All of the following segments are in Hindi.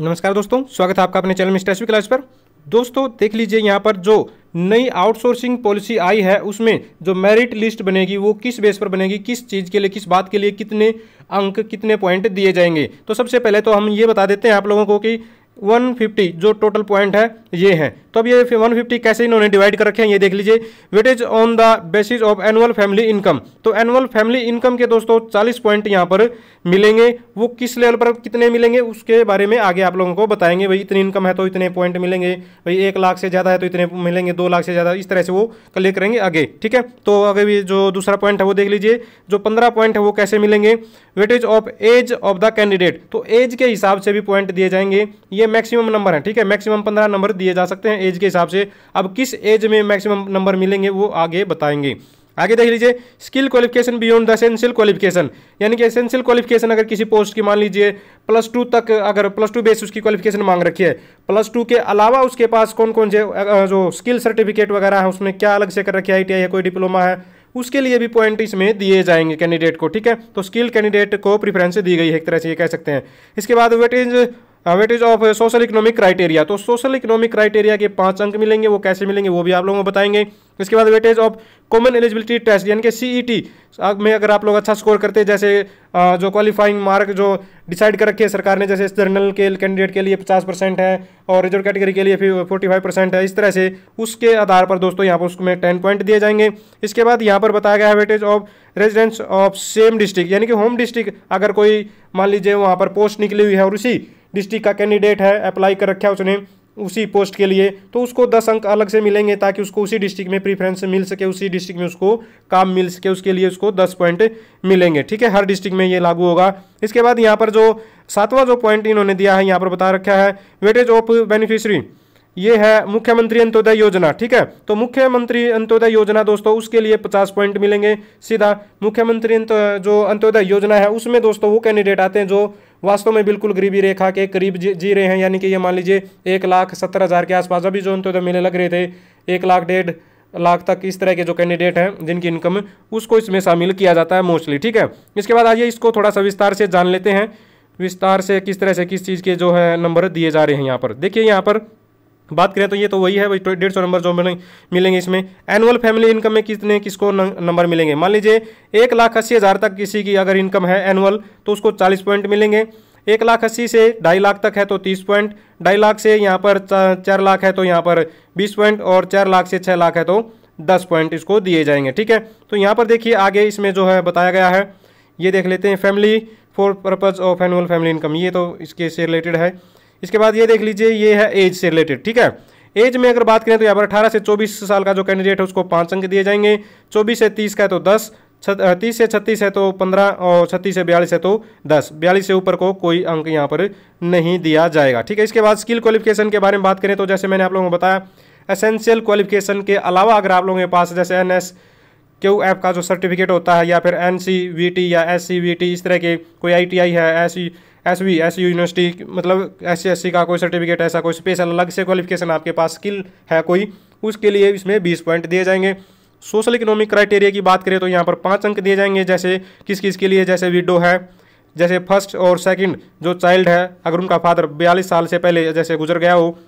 नमस्कार दोस्तों स्वागत है आपका अपने चैनल मिस्टर एसवी क्लास पर दोस्तों देख लीजिए यहाँ पर जो नई आउटसोर्सिंग पॉलिसी आई है उसमें जो मेरिट लिस्ट बनेगी वो किस बेस पर बनेगी किस चीज़ के लिए किस बात के लिए कितने अंक कितने पॉइंट दिए जाएंगे तो सबसे पहले तो हम ये बता देते हैं आप लोगों को कि 150 जो टोटल पॉइंट है ये हैं तो अब ये वन फिफ्टी कैसे इन्होंने डिवाइड कर रखे हैं ये देख लीजिए weightage on the basis of annual family income तो एनुअल फैमिली इनकम के दोस्तों चालीस पॉइंट यहाँ पर मिलेंगे वो किस लेवल पर कितने मिलेंगे उसके बारे में आगे आप लोगों को बताएंगे भाई इतनी इनकम है तो इतने पॉइंट मिलेंगे भाई एक लाख से ज़्यादा है तो इतने मिलेंगे दो लाख से ज़्यादा इस तरह से वो कलेक्ट करेंगे आगे ठीक है तो आगे भी जो दूसरा पॉइंट है वो देख लीजिए जो पंद्रह पॉइंट है वो कैसे मिलेंगे is of age of the candidate तो एज के हिसाब से भी पॉइंट दिए जाएंगे ये मैक्सिमम नंबर है ठीक है मैक्सिमम पंद्रह नंबर दिए जा सकते हैं एज के हिसाब से अब किस एज में मैक्सिमम नंबर मिलेंगे वो आगे बताएंगे आगे देख लीजिए skill qualification beyond the essential qualification यानी कि एसेंशियल क्वालिफिकेशन अगर किसी पोस्ट की मान लीजिए प्लस टू तक अगर प्लस टू बेस उसकी क्वालिफिकेशन मांग रखी है प्लस टू के अलावा उसके पास कौन कौन से जो स्किल सर्टिफिकेट वगैरह है उसमें क्या अलग से कर रखी है आई है कोई डिप्लोमा है उसके लिए भी पॉइंट इसमें दिए जाएंगे कैंडिडेट को ठीक है तो स्किल कैंडिडेट को प्रिफरेंस दी गई है एक तरह से ये कह सकते हैं इसके बाद वेट इज अब it is of social economic criteria तो सोशल इकोनॉमिक क्राइटेरिया के पांच अंक मिलेंगे वो कैसे मिलेंगे वो भी आप लोगों को बताएंगे इसके बाद weightage of common eligibility test यानी कि सीईटी e में अगर आप लोग अच्छा स्कोर करते हैं जैसे uh, जो क्वालिफाइंग मार्क जो डिसाइड कर रखे हैं सरकार ने जैसे जनरल के कैंडिडेट के लिए पचास परसेंट है और रिजर्व कैटेगरी के लिए फिर फोर्टी फाइव परसेंट है इस तरह से उसके आधार पर दोस्तों यहाँ पर उसमें टेन पॉइंट दिए जाएंगे इसके बाद यहाँ पर बताया गया है weightage of residence of same district यानी कि होम डिस्ट्रिक्ट अगर कोई मान लीजिए वहाँ पर पोस्ट निकली हुई है और उसी डिस्ट्रिक्ट का कैंडिडेट है अप्लाई कर रखा है उसने उसी पोस्ट के लिए तो उसको दस अंक अलग से मिलेंगे ताकि उसको उसी डिस्ट्रिक्ट में प्रीफ्रेंस मिल सके उसी डिस्ट्रिक्ट में उसको काम मिल सके उसके लिए उसको दस पॉइंट मिलेंगे ठीक है हर डिस्ट्रिक्ट में ये लागू होगा इसके बाद यहाँ पर जो सातवां जो पॉइंट इन्होंने दिया है यहाँ पर बता रखा है वेटेज ऑफ बेनिफिशरी ये है मुख्यमंत्री अंत्योदय योजना ठीक है तो मुख्यमंत्री अंत्योदय योजना दोस्तों उसके लिए पचास पॉइंट मिलेंगे सीधा मुख्यमंत्री जो अंत्योदय योजना है उसमें दोस्तों वो कैंडिडेट आते हैं जो वास्तव में बिल्कुल गरीबी रेखा के करीब जी रहे हैं यानी कि ये मान लीजिए एक लाख सत्तर हज़ार के आसपास अभी जो अंत्योदय मेले लग रहे थे एक लाख डेढ़ लाख तक इस तरह के जो कैंडिडेट हैं जिनकी इनकम उसको इसमें शामिल किया जाता है मोस्टली ठीक है इसके बाद आइए इसको थोड़ा सा विस्तार से जान लेते हैं विस्तार से किस तरह से किस चीज़ के जो है नंबर दिए जा रहे हैं यहाँ पर देखिए यहाँ पर बात करें तो ये तो वही है भाई तो डेढ़ सौ नंबर जो मिलेंगे इसमें एनुअल फैमिली इनकम में कितने किसको नंबर मिलेंगे मान लीजिए एक लाख अस्सी हज़ार तक किसी की अगर इनकम है एनुअल तो उसको चालीस पॉइंट मिलेंगे एक लाख अस्सी से ढाई लाख तक है तो तीस पॉइंट ढाई लाख से यहाँ पर चार लाख है तो यहाँ पर बीस पॉइंट और चार लाख से छः लाख है तो दस पॉइंट इसको दिए जाएंगे ठीक है तो यहाँ पर देखिए आगे इसमें जो है बताया गया है ये देख लेते हैं family for purpose of annual family income ये तो इसके से रिलेटेड है इसके बाद ये देख लीजिए ये है एज से रिलेटेड ठीक है एज में अगर बात करें तो यहाँ पर अठारह से चौबीस साल का जो कैंडिडेट है उसको पाँच अंक दिए जाएंगे चौबीस से तीस का है तो दस तीस से छत्तीस है तो पंद्रह और छत्तीस से बयालीस है तो दस बयालीस से ऊपर को कोई अंक यहाँ पर नहीं दिया जाएगा ठीक है इसके बाद स्किल क्वालिफिकेशन के बारे में बात करें तो जैसे मैंने आप लोगों को बताया एसेंशियल क्वालिफिकेशन के अलावा अगर आप लोगों के पास जैसे एन एस क्यू एफ का जो सर्टिफिकेट होता है या फिर एन सी वी टी या एस सी वी टी इस तरह के कोई आई टी आई है ऐसी एस वी एस यूनिवर्सिटी मतलब एस सी का कोई सर्टिफिकेट ऐसा कोई स्पेशल अलग से क्वालिफिकेशन आपके पास स्किल है कोई उसके लिए इसमें बीस पॉइंट दिए जाएंगे सोशल इकोनॉमिक क्राइटेरिया की बात करें तो यहाँ पर पाँच अंक दिए जाएंगे जैसे किस किस के लिए जैसे विडो है जैसे फर्स्ट और सेकंड जो चाइल्ड है अगर उनका फादर बयालीस साल से पहले जैसे गुजर गया हो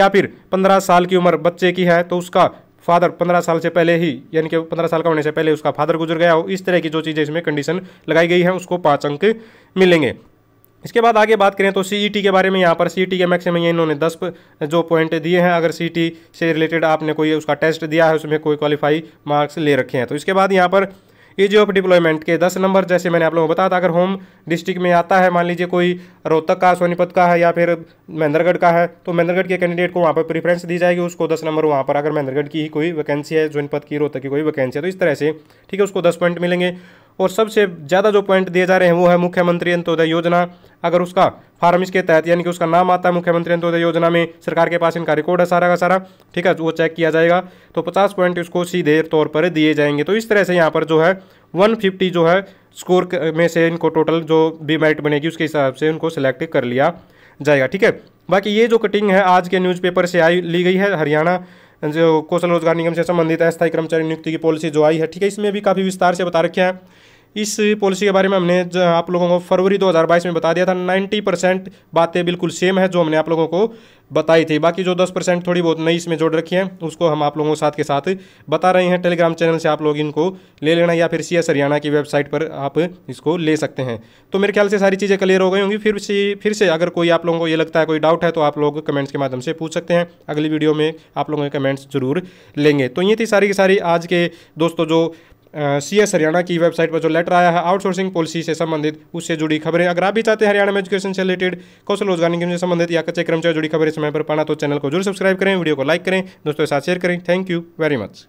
या फिर पंद्रह साल की उम्र बच्चे की है तो उसका फादर पंद्रह साल से पहले ही यानी कि पंद्रह साल का होने से पहले उसका फादर गुजर गया हो इस तरह की जो चीज़ें इसमें कंडीशन लगाई गई है उसको पाँच अंक मिलेंगे इसके बाद आगे बात करें तो सी e के बारे में यहाँ पर सी e के मैक्स ये इन्होंने दस जो पॉइंट दिए हैं अगर सी e से रिलेटेड आपने कोई उसका टेस्ट दिया है उसमें कोई क्वालिफाई मार्क्स ले रखे हैं तो इसके बाद यहाँ पर एज ऑफ डिप्लॉयमेंट के दस नंबर जैसे मैंने आप लोगों को बताया था अगर होम डिस्ट्रिक्ट में आता है मान लीजिए कोई रोहतक का सोनीपत का है या फिर महेंद्रगढ़ का है तो महेंद्रगढ़ के कैंडिडेट को वहाँ पर प्रेफरेंस दी जाएगी उसको दस नंबर वहाँ पर अगर महेंद्रगढ़ की ही कोई वैकेंसी है सोनीपत की रोहतक की कोई वैकेंसी है तो इस तरह से ठीक है उसको दस पॉइंट मिलेंगे और सबसे ज़्यादा जो पॉइंट दिए जा रहे हैं वो है मुख्यमंत्री अंत्योदय योजना अगर उसका फार्म इसके तहत यानी कि उसका नाम आता है मुख्यमंत्री अंत्योदय योजना में सरकार के पास इनका रिकॉर्ड है सारा का सारा ठीक है वो चेक किया जाएगा तो पचास पॉइंट उसको सीधे तौर पर दिए जाएंगे तो इस तरह से यहाँ पर जो है वन फिफ्टी जो है स्कोर में से इनको टोटल जो भी मेरिट बनेगी उसके हिसाब से उनको सिलेक्ट कर लिया जाएगा ठीक है बाकी ये जो कटिंग है आज के न्यूज़पेपर से आई ली गई है हरियाणा जो कौशल रोजगार निगम से संबंधित अस्थायी कर्मचारी नियुक्ति की पॉलिसी जो आई है ठीक है इसमें भी काफ़ी विस्तार से बता रखे हैं इस पॉलिसी के बारे में हमने आप लोगों को फरवरी 2022 में बता दिया था 90 परसेंट बातें बिल्कुल सेम है जो हमने आप लोगों को बताई थी बाकी जो 10 परसेंट थोड़ी बहुत नई इसमें जोड़ रखी है उसको हम आप लोगों के साथ के साथ बता रहे हैं टेलीग्राम चैनल से आप लोग इनको ले लेना या फिर सी हरियाणा की वेबसाइट पर आप इसको ले सकते हैं तो मेरे ख्याल से सारी चीज़ें क्लियर हो गई होंगी फिर से फिर से अगर कोई आप लोगों को ये लगता है कोई डाउट है तो आप लोग कमेंट्स के माध्यम से पूछ सकते हैं अगली वीडियो में आप लोगों के कमेंट्स जरूर लेंगे तो ये थी सारी की सारी आज के दोस्तों जो सी एस हरियाणा की वेबसाइट पर जो लेटर आया है आउटसोर्सिंग पॉलिसी से संबंधित उससे जुड़ी खबरें अगर आप भी चाहते हैं हरियाणा में एजुकेशन से रिलेटेड कौशल रोजगार निगम से संबंधित या कच्चे कर्मचारी जुड़ी खबरें समय पर पाना तो चैनल को जरूर सब्सक्राइब करें वीडियो को लाइक करें दोस्तों के साथ शेयर करें थैंक यू वेरी मच